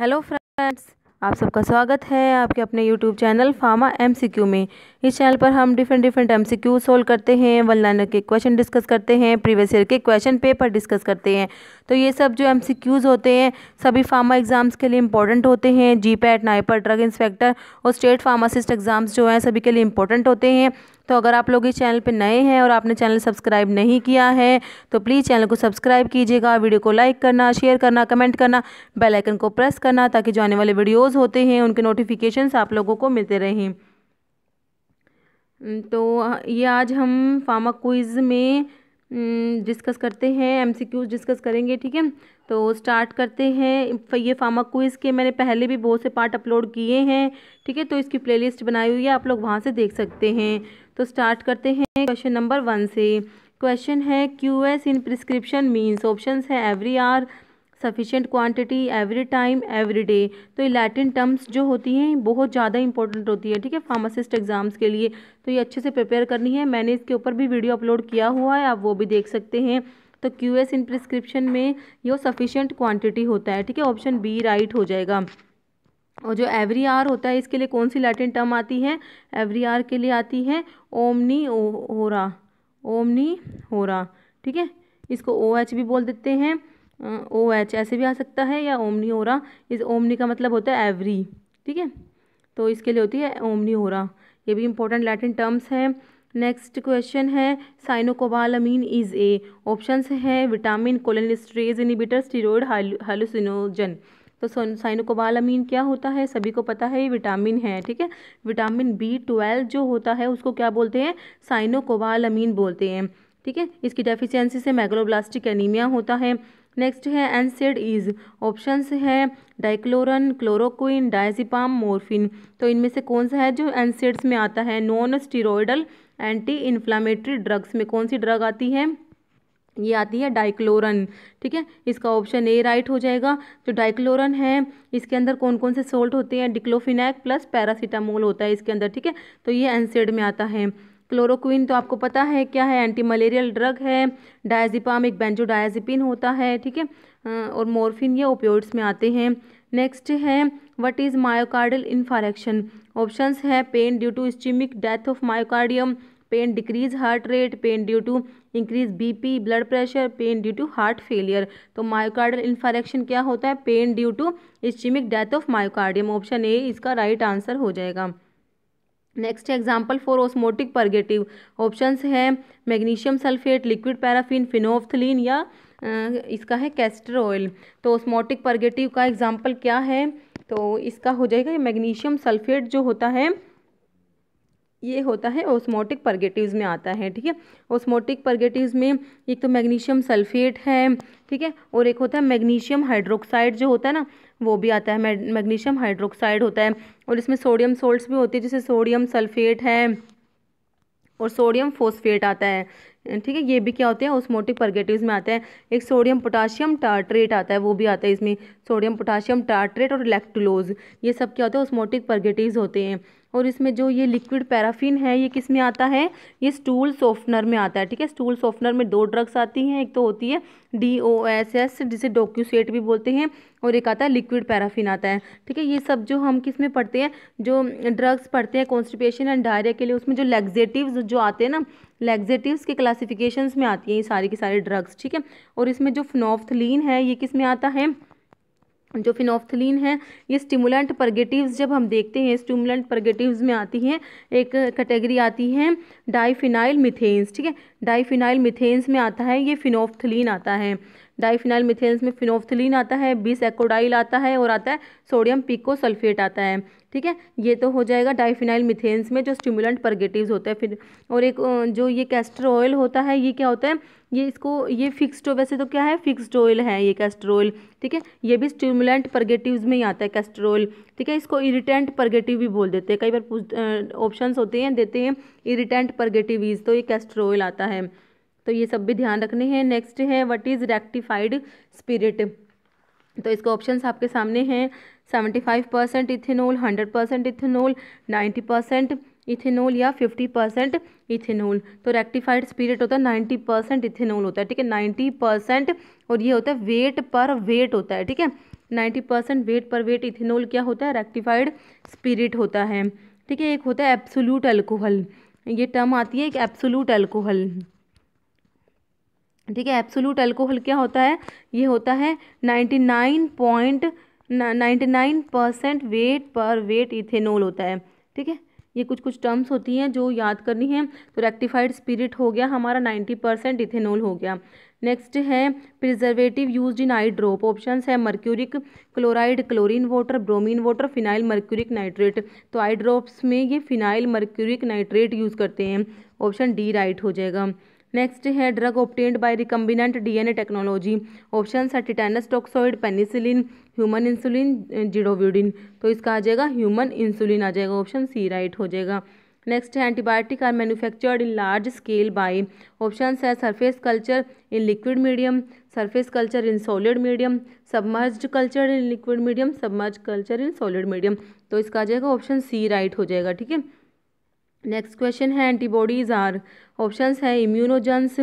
Hello friends आप सबका स्वागत है आपके अपने यूट्यूब चैनल फार्मा एमसीक्यू में इस चैनल पर हम different different M C Q solve करते हैं वन लाइनर के क्वेश्चन डिस्कस करते हैं प्रीवियस ईयर के क्वेश्चन पेपर डिस्कस करते हैं तो ये सब जो एम सी क्यूज़ होते हैं सभी फार्मा एग्ज़ाम्स के लिए इंपॉर्टेंट होते हैं G PAT NIPER drug inspector और स्टेट फार्मासिस्ट एग्ज़ाम्स जो हैं सभी के लिए इंपॉर्टेंट होते हैं तो अगर आप लोग इस चैनल पर नए हैं और आपने चैनल सब्सक्राइब नहीं किया है तो प्लीज़ चैनल को सब्सक्राइब कीजिएगा वीडियो को लाइक करना शेयर करना कमेंट करना बेल आइकन को प्रेस करना ताकि जो आने वाले वीडियोज़ होते हैं उनके नोटिफिकेशंस आप लोगों को मिलते रहें तो ये आज हम फार्मा क्विज़ में डिस्कस करते हैं एमसीक्यूज डिस्कस करेंगे ठीक है तो स्टार्ट करते हैं ये फार्मा क्विज़ के मैंने पहले भी बहुत से पार्ट अपलोड किए हैं ठीक है तो इसकी प्लेलिस्ट बनाई हुई है आप लोग वहाँ से देख सकते हैं तो स्टार्ट करते हैं क्वेश्चन नंबर वन से क्वेश्चन है Q S in prescription means option है every hour sufficient quantity every time every day तो ये लैटिन टर्म्स जो होती हैं बहुत ज़्यादा इंपॉर्टेंट होती है ठीक है फार्मासिस्ट एग्ज़ाम्स के लिए तो ये अच्छे से प्रिपेयर करनी है मैंने इसके ऊपर भी वीडियो अपलोड किया हुआ है आप वो भी देख सकते हैं तो क्यू एस इन प्रिस्क्रिप्शन में ये सफिशेंट क्वान्टिटी होता है ठीक है ऑप्शन बी राइट हो जाएगा और जो एवरी आर होता है इसके लिए कौन सी लैटिन टर्म आती है एवरी आर के लिए आती है ओमनी होरा ओमनी होरा ठीक है इसको ओ OH एच भी बोल देते हैं ओ एच ऐसे भी आ सकता है या ओमनी ओरा इस ओमनी का मतलब होता है एवरी ठीक है तो इसके लिए होती है ओमनी ओरा ये भी इंपॉर्टेंट लैटिन टर्म्स हैं नेक्स्ट क्वेश्चन है साइनोकोबालमीन इज़ ए ऑप्शंस हैं vitamin cholinesterase inhibitor steroid hallucinogen तो साइनोकोबालमीन क्या होता है सभी को पता है ये विटामिन है ठीक है विटामिन बी ट्वेल्व जो होता है उसको क्या बोलते हैं साइनोकोबालमीन बोलते हैं ठीक है इसकी डेफिशिएंसी से मैग्रोब्लास्टिक एनीमिया होता है नेक्स्ट है एनसेड इज ऑप्शंस है डाइक्लोरन क्लोरोक्विन डायजिपाम मोरफिन तो इनमें से कौन सा है जो एनसेड्स में आता है non steroidal anti inflammatory drugs में कौन सी ड्रग आती है ये आती है डाइक्लोरन ठीक है इसका ऑप्शन ए राइट हो जाएगा जो तो डाइक्लोरन है इसके अंदर कौन कौन से सोल्ट होते हैं डिक्लोफिनैक प्लस पैरासीटामोल होता है इसके अंदर ठीक है तो ये एनसेड में आता है क्लोरोक्विन तो आपको पता है क्या है एंटी मलेरियल ड्रग है डायजिपाम एक बेंजोडायाजिपिन होता है ठीक है और मोरफिन ये ओपियोड्स में आते हैं नेक्स्ट है what is myocardial infarction options है pain due to ischemic death of myocardium pain decrease heart rate pain due to increase BP blood pressure pain due to heart failure तो मायोकार्डियल इन्फारेक्शन क्या होता है pain due to ischemic death of myocardium option A इसका right right answer हो जाएगा next है example for osmotic purgative option हैं magnesium sulphate liquid paraffin phenolphthalein या इसका है कैस्टर ऑयल तो ओस्मोटिक परगेटिव का एग्जाम्पल क्या है तो इसका हो जाएगा मैग्नीशियम सल्फेट जो होता है ये होता है ओस्मोटिक परगेटिव्स में आता है ठीक है ओस्मोटिक परगेटिव्स में एक तो मैग्नीशियम सल्फेट है ठीक है और एक होता है मैग्नीशियम हाइड्रोक्साइड जो होता है ना वो भी आता है मैग्नीशियम हाइड्रोक्साइड होता है और इसमें सोडियम सोल्ट्स भी होती है जैसे सोडियम सल्फेट है और सोडियम फोस्फेट आता है ठीक है ये भी क्या होते हैं ओस्मोटिक परगेटिव में आते हैं एक सोडियम पोटाशियम टार्ट्रेट आता है वो भी आता है इसमें सोडियम पोटाशियम टार्ट्रेट और इलेक्ट्रोलोज ये सब क्या होते हैं ओस्मोटिक परगेटिव्स होते हैं और इसमें जो ये लिक्विड पैराफिन है ये किस में आता है ये स्टूल सॉफ्टनर में आता है ठीक है स्टूल सॉफ्टनर में दो ड्रग्स आती हैं एक तो होती है डी ओ एस एस जिसे डोक्यूसेट भी बोलते हैं और एक आता है लिक्विड पैराफिन आता है ठीक है ये सब जो हम किस में पढ़ते हैं जो ड्रग्स पढ़ते हैं कॉन्स्टिपेशन एंड डायरिया के लिए उसमें जो लेग्जेटिव जो आते हैं ना लैग्जेटिव्स के क्लासीफिकेशन में आती हैं ये सारी की सारी ड्रग्स ठीक है और इसमें जो फिनोफ्थलिन है ये किस में आता है जो फिनोफ्थलिन है ये स्टिमुलेंट परगेटिव्स जब हम देखते हैं स्टिमुलेंट परगेटिव्स में आती हैं एक कैटेगरी आती है डाइफिनाइल मिथेन्स ठीक है डाइफिनाइल मिथेन्स में आता है ये फिनोफ्थलिन आता है डाइफिनाइल मिथेन्स में फिनोफ्थलिन आता है बीस एकोडाइल आता है और आता है सोडियम पिकोसल्फेट आता है ठीक है ये तो हो जाएगा डाइफिनाइल मिथेन्स में जो स्टिमुलेंट परगेटिव होते हैं फिर और एक जो ये कैस्टर ऑयल होता है ये क्या होता है ये इसको ये फिक्स्ड वैसे तो क्या है फिक्स्ड ऑयल है ये कैस्टर ऑयल ठीक है ये भी स्टिमुलेंट परगेटिव्स में ही आता है कैस्टर ऑयल ठीक है इसको इरिटेंट परगेटिव भी बोल देते हैं कई बार ऑप्शंस होते हैं देते हैं इरिटेंट परगेटिवीज तो ये कैस्टर ऑयल आता है तो ये सब भी ध्यान रखने हैं नेक्स्ट है वट इज़ रेक्टिफाइड स्पिरिट तो इसके ऑप्शन आपके सामने हैं seventy five percent ethanol hundred percent ethanol ninety percent ethanol या फिफ्टी परसेंट इथेनॉल तो रेक्टिफाइड स्पिरिट होता है नाइन्टी परसेंट इथेनॉल होता है ठीक है नाइन्टी परसेंट और ये होता है वेट पर वेट होता है ठीक है ninety percent weight per weight ethanol क्या होता है रेक्टिफाइड स्पिरिट होता है ठीक है एक होता है एब्सोल्यूट अल्कोहल ये टर्म आती है एक एब्सोल्यूट अल्कोहल ठीक है एप्सोलूट अल्कोहल क्या होता है ये होता है ninety nine point ninety nine percent weight per weight ethanol होता है ठीक है ये कुछ कुछ टर्म्स होती हैं जो याद करनी है तो रेक्टिफाइड स्पिरिट हो गया हमारा नाइन्टी परसेंट इथेनॉल हो गया नेक्स्ट है preservative use in eye drop option है mercuric chloride chlorine water bromine water phenyl mercuric nitrate तो आई ड्रॉप्स में ये फिनाइल मर्क्यूरिक नाइट्रेट यूज़ करते हैं ऑप्शन डी राइट हो जाएगा नेक्स्ट है drug obtained by recombinant DNA technology option है tetanus toxoid penicillin human insulin zidovudine तो इसका आ जाएगा ह्यूमन इंसुलिन आ जाएगा ऑप्शन सी राइट हो जाएगा नेक्स्ट है antibiotic are manufactured in large scale by option है surface culture in liquid medium surface culture in solid medium submerge culture in liquid medium submerge culture in solid medium तो इसका आ जाएगा option C right हो जाएगा ठीक है next question है antibodies are options है इम्यूनोजेंस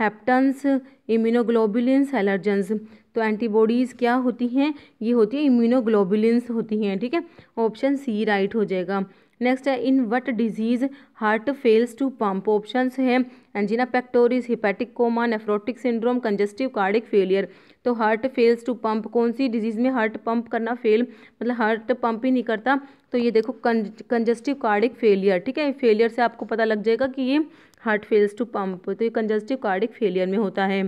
हैप्टन्स इम्यूनोग्लोबुलिन एलर्जेंस तो एंटीबॉडीज़ क्या होती हैं ये होती है इम्यूनोग्लोबुलिन्स होती हैं ठीक है ऑप्शन सी राइट हो जाएगा नेक्स्ट है in what disease heart fails to pump option हैं angina pectoris hepatic coma nephrotic syndrome congestive cardiac failure तो हार्ट फेल्स टू पंप कौन सी डिजीज़ में हार्ट पंप करना फेल मतलब हार्ट पंप ही नहीं करता तो ये देखो कंजेस्टिव कार्डिक फेलियर ठीक है फेलियर से आपको पता लग जाएगा कि ये हार्ट फेल्स टू पंप तो ये कंजेस्टिव कार्डिक फेलियर में होता है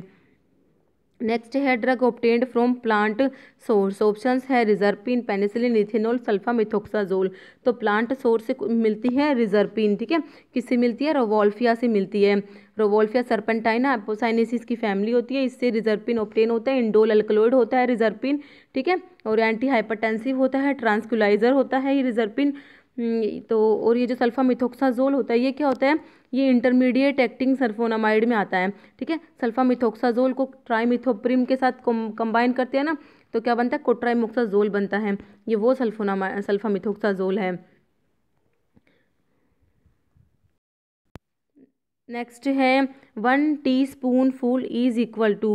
नेक्स्ट है drug obtained from plant source option है reserpine penicillin ethanol sulphamethoxazole तो प्लांट सोर्स से मिलती है रिजर्पिन ठीक है किससे मिलती है रोवोल्फिया से मिलती है रोवोल्फिया सरपेंटाइना एपोसाइनेसिस की फैमिली होती है इससे रिजर्पिन ऑप्टेन होता है इंडोल अल्कलोइड होता है रिजर्पिन ठीक है और एंटी हाइपरटेंसिव होता है ट्रांसक्यूलाइजर होता है ये रिजर्पिन हम्म, तो और ये जो सल्फा मिथोक्साजोल होता है ये क्या होता है ये इंटरमीडिएट एक्टिंग सल्फोनामाइड में आता है ठीक है सल्फा मिथोक्साजोल को ट्राईमिथोप्रिम के साथ कंबाइन करते हैं ना तो क्या बनता है कोट्राइमोक्साजोल बनता है ये वो सल्फोनामा सल्फा मिथोक्साजोल है नेक्स्ट है one teaspoonful is equal to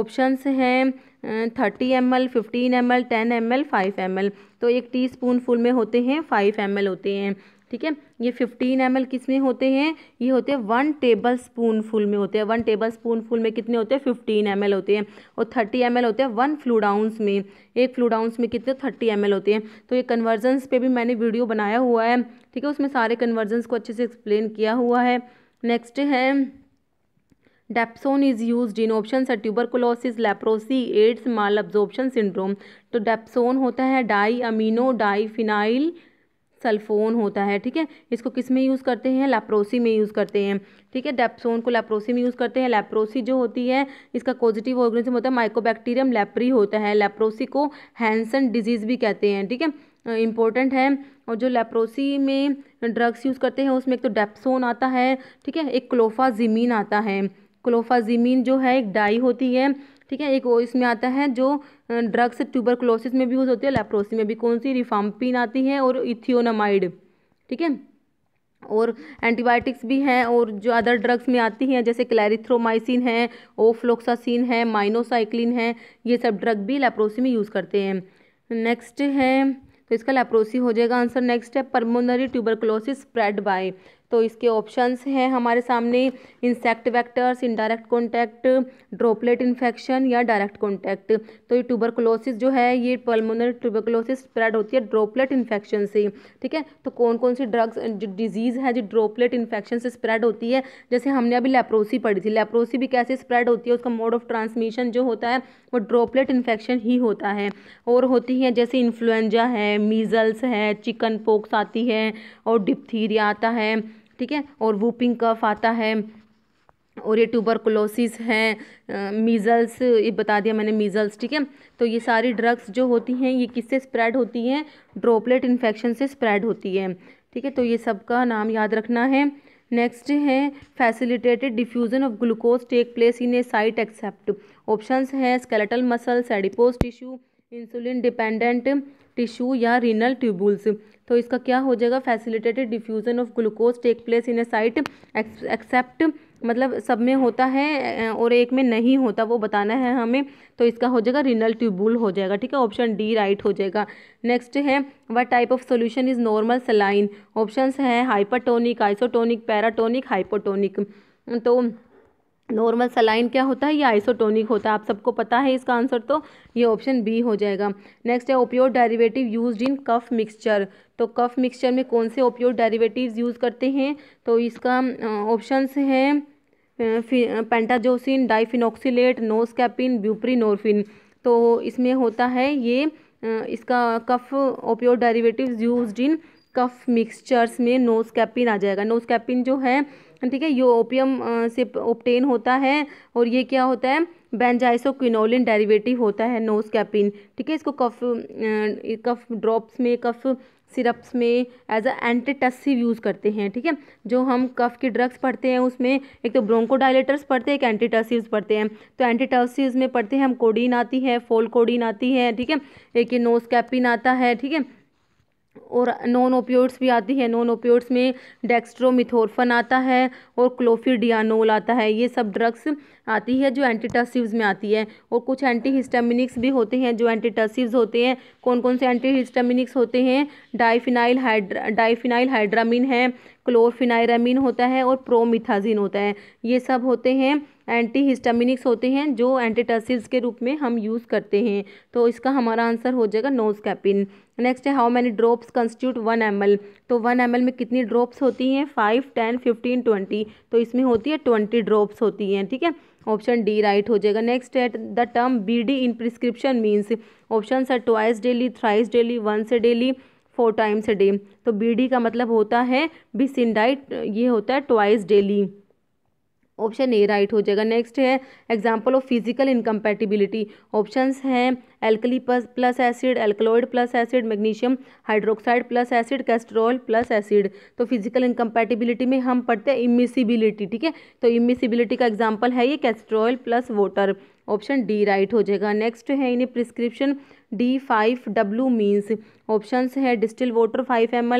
options हैं thirty M L fifteen M L ten M L five M L तो एक टी स्पून फुल में होते हैं फाइव एम एल होते हैं ठीक है ये फिफ्टीन एम एल किस में होते हैं ये होते हैं वन टेबल स्पून फुल में होते हैं वन टेबल स्पून फुल में कितने होते हैं फिफ्टीन एम एल होते हैं और थर्टी एम एल होते हैं वन फ्लूडाउंस में एक फ्लूडाउंस में कितने थर्टी एम एल होते हैं तो ये कन्वर्जन्स पे भी मैंने वीडियो बनाया हुआ है ठीक है उसमें सारे कन्वर्जन्स को अच्छे से एक्सप्लेन किया हुआ है नेक्स्ट है dapsone is use in option है tuberculosis leprosy AIDS malabsorption syndrome तो डेप्सोन होता है diamino diphenyl sulphone होता है ठीक है इसको किस में यूज़ करते हैं लेप्रोसी में यूज़ करते हैं ठीक है डेप्सोन को लेप्रोसी में यूज़ करते हैं लेप्रोसी जो होती है इसका पॉजिटिव ऑर्गेनिज्म होता है माइकोबैक्टीरियम लेप्री होता है लेप्रोसी को हैंसन डिजीज़ भी कहते हैं ठीक है थीके? इम्पोर्टेंट है और जो लेप्रोसी में ड्रग्स यूज़ करते हैं उसमें एक तो डेप्सोन आता है ठीक है एक क्लोफाजिमीन आता है क्लोफाजिमीन जो है एक डाई होती है ठीक है एक वो इसमें आता है जो ड्रग्स ट्यूबरक्लोसिस में भी यूज़ होती है लेप्रोसी में भी कौन सी रिफाम्पिन आती है और इथियोनामाइड ठीक है और एंटीबायोटिक्स भी हैं और जो अदर ड्रग्स में आती हैं जैसे क्लैरिथ्रोमाइसिन है ओफ्लोक्सासिन है माइनोसाइक्लिन है ये सब ड्रग भी लेप्रोसी में यूज़ करते हैं नेक्स्ट है तो इसका लेप्रोसी हो जाएगा आंसर नेक्स्ट है परमोनरी ट्यूबरक्लोसिस स्प्रेड बाय तो इसके ऑप्शंस हैं हमारे सामने insect vectors indirect contact droplet infection या डायरेक्ट कॉन्टैक्ट तो ये ट्यूबरकुलोसिस जो है ये पल्मोनरी ट्यूबरकुलोसिस स्प्रेड होती है ड्रॉपलेट इन्फेक्शन से ठीक है तो कौन कौन सी ड्रग्स डिजीज़ है जो ड्रॉपलेट इन्फेक्शन से स्प्रेड होती है जैसे हमने अभी लेप्रोसी पढ़ी थी लेप्रोसी भी कैसे स्प्रेड होती है उसका मोड ऑफ ट्रांसमिशन जो होता है वो ड्रॉपलेट इन्फेक्शन ही होता है और होती है जैसे इन्फ्लुएंजा है मीज़ल्स है चिकन पोक्स आती है और डिप्थीरिया आता है ठीक है और वूपिंग कफ आता है और ये ट्यूबरकुलोसिस है मीज़ल्स ये बता दिया मैंने मीज़ल्स ठीक है तो ये सारी ड्रग्स जो होती हैं ये किससे स्प्रेड होती हैं ड्रॉपलेट इन्फेक्शन से स्प्रेड होती है ठीक है तो ये सब का नाम याद रखना है नेक्स्ट है facilitated diffusion of glucose take place in a site except options हैं skeletal muscles adipose tissue insulin dependent tissue या रिनल ट्यूबुल्स तो इसका क्या हो जाएगा facilitated diffusion of glucose take place in a site except मतलब सब में होता है और एक में नहीं होता वो बताना है हमें तो इसका हो जाएगा रिनल ट्यूबुल हो जाएगा ठीक है ऑप्शन डी राइट हो जाएगा नेक्स्ट है what type of solution is normal saline option है हाइपरटोनिक आइसोटोनिक पैराटोनिक हाइपोटोनिक तो नॉर्मल सलाइन क्या होता है ये आइसोटोनिक होता है आप सबको पता है इसका आंसर तो ये ऑप्शन बी हो जाएगा नेक्स्ट है opiate derivative used in cough mixture तो कफ मिक्सचर में कौन से ओप्योर डेरिवेटिव्स यूज़ करते हैं तो इसका ऑप्शंस हैं पेंटाजोसिन डाइफिनॉक्सीलेट नोस्कैपिन ब्यूप्रीनोरफिन तो इसमें होता है ये इसका cough opiate derivative use in cough mixtures में नोस्कैपिन आ जाएगा नोस्कैपिन जो है ठीक है ये ओपियम से ओप्टेन होता है और ये क्या होता है बैनजाइसो क्विनोलिन डेरिवेटिव होता है नोस कैपिन ठीक है इसको कफ कफ ड्रॉप्स में कफ सिरप्स में एज अ एंटीटस्सिव यूज़ करते हैं ठीक है जो हम कफ की ड्रग्स पढ़ते हैं उसमें एक तो ब्रोंकोडाइलेटर्स पढ़ते हैं एक एंटीटसिव्स पढ़ते हैं तो एंटीटसिव्स में पढ़ते हैं हम कोडीन आती है फोल कोडीन आती है ठीक है एक ये नोज कैपिन आता है ठीक है और नॉन ओपियोड्स भी आती है नॉन ओपियोड्स में डेक्स्ट्रोमिथोरफन आता है और क्लोफिडियानोल आता है ये सब ड्रग्स आती है जो एंटीटसिवस में आती है और कुछ एंटी हिस्टामिनिक्स भी होते हैं जो एंटीटसिवस होते हैं कौन कौन से एंटी हिस्टामिनिक्स होते हैं डाइफिनाइल हाइड्रा डाइफिनाइल हाइड्रामिन है क्लोरफिनाइरामिन होता है और प्रोमिथाजिन होता है ये सब होते हैं एंटी हिस्टामिनिक्स होते हैं जो एंटीटसिवस के रूप में हम यूज़ करते हैं तो इसका हमारा आंसर हो जाएगा नोस्कैपिन नेक्स्ट है how many drops constitute one M तो वन एम में कितनी ड्रॉप्स होती हैं फाइव टेन फिफ्टीन ट्वेंटी तो इसमें होती है ट्वेंटी ड्रॉप्स होती हैं ठीक है ऑप्शन डी राइट हो जाएगा नेक्स्ट है the term B D in prescription means option है twice daily thrice daily once daily four times a day तो बी डी का मतलब होता है बिसिनडाइट ये होता है twice daily option A right हो जाएगा नेक्स्ट है example of physical incompatibility option हैं alkali plus acid alkaloid plus acid magnesium hydroxide plus acid castor oil plus acid तो फिजिकल इनकम्पेटिबिलिटी में हम पढ़ते हैं इमिसिबिलिटी ठीक है तो इमिसिबिलिटी का एग्जाम्पल है ये castor oil plus water option D right हो जाएगा नेक्स्ट है इन्हें prescription D five W means option है distil water five M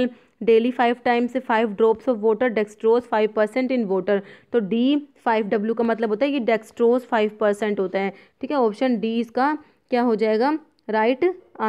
daily five times five drops of water dextrose five percent in water तो D five W का मतलब होता है ये डेक्सट्रोज फाइव परसेंट होता है ठीक है ऑप्शन डी इसका क्या हो जाएगा राइट right? आंसर